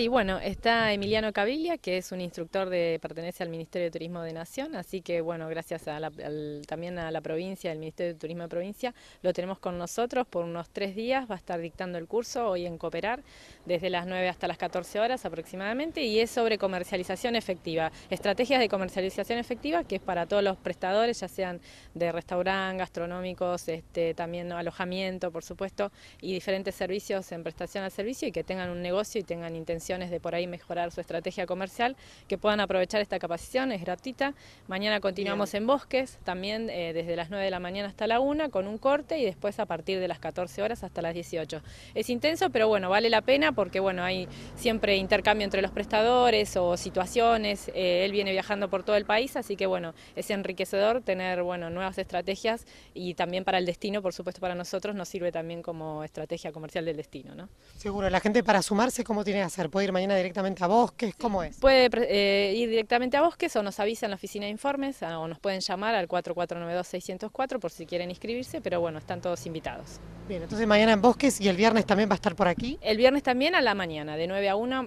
Sí, bueno, está Emiliano Caviglia, que es un instructor de pertenece al Ministerio de Turismo de Nación, así que bueno, gracias también a la provincia, al Ministerio de Turismo de Provincia, lo tenemos con nosotros por unos tres días, va a estar dictando el curso hoy en Cooperar, desde las 9 hasta las 14 horas aproximadamente, y es sobre comercialización efectiva, estrategias de comercialización efectiva, que es para todos los prestadores, ya sean de restaurante, gastronómicos, este, también alojamiento, por supuesto, y diferentes servicios en prestación al servicio, y que tengan un negocio y tengan intención de por ahí mejorar su estrategia comercial, que puedan aprovechar esta capacitación, es gratuita. Mañana continuamos en Bosques, también eh, desde las 9 de la mañana hasta la 1, con un corte y después a partir de las 14 horas hasta las 18. Es intenso, pero bueno, vale la pena porque bueno, hay siempre intercambio entre los prestadores o situaciones, eh, él viene viajando por todo el país, así que bueno, es enriquecedor tener bueno, nuevas estrategias y también para el destino, por supuesto para nosotros, nos sirve también como estrategia comercial del destino. ¿no? Seguro, la gente para sumarse, ¿cómo tiene que hacer? ir mañana directamente a Bosques? ¿Cómo es? Puede eh, ir directamente a Bosques o nos avisa en la oficina de informes ah, o nos pueden llamar al 4492-604 por si quieren inscribirse, pero bueno, están todos invitados. Bien, entonces mañana en Bosques y el viernes también va a estar por aquí. El viernes también a la mañana, de 9 a 1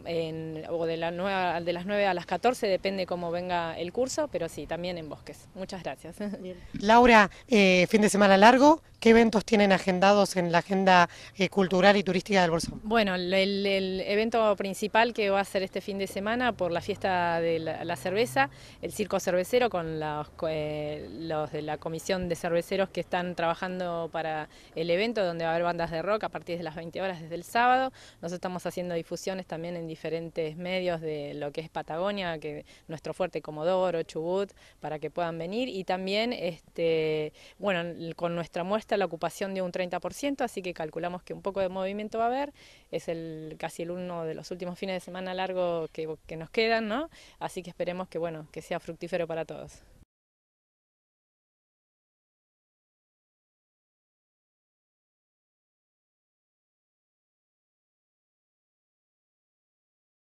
o de, la de las 9 a las 14, depende cómo venga el curso, pero sí, también en Bosques. Muchas gracias. Laura, eh, fin de semana largo, ¿qué eventos tienen agendados en la agenda eh, cultural y turística del Bolsón? Bueno, el evento principal principal que va a ser este fin de semana por la fiesta de la, cerveza, el circo cervecero con los, eh, los, de la comisión de cerveceros que están trabajando para el evento, donde va a haber bandas de rock a partir de las 20 horas desde el sábado. nos estamos haciendo difusiones también en diferentes medios de lo que es Patagonia, que nuestro fuerte Comodoro, Chubut, para que puedan venir y también este, bueno, con nuestra muestra la ocupación de un 30%, así que calculamos que un poco de movimiento va a haber, es el casi el uno de los últimos últimos fines de semana largo que, que nos quedan, ¿no? Así que esperemos que, bueno, que sea fructífero para todos.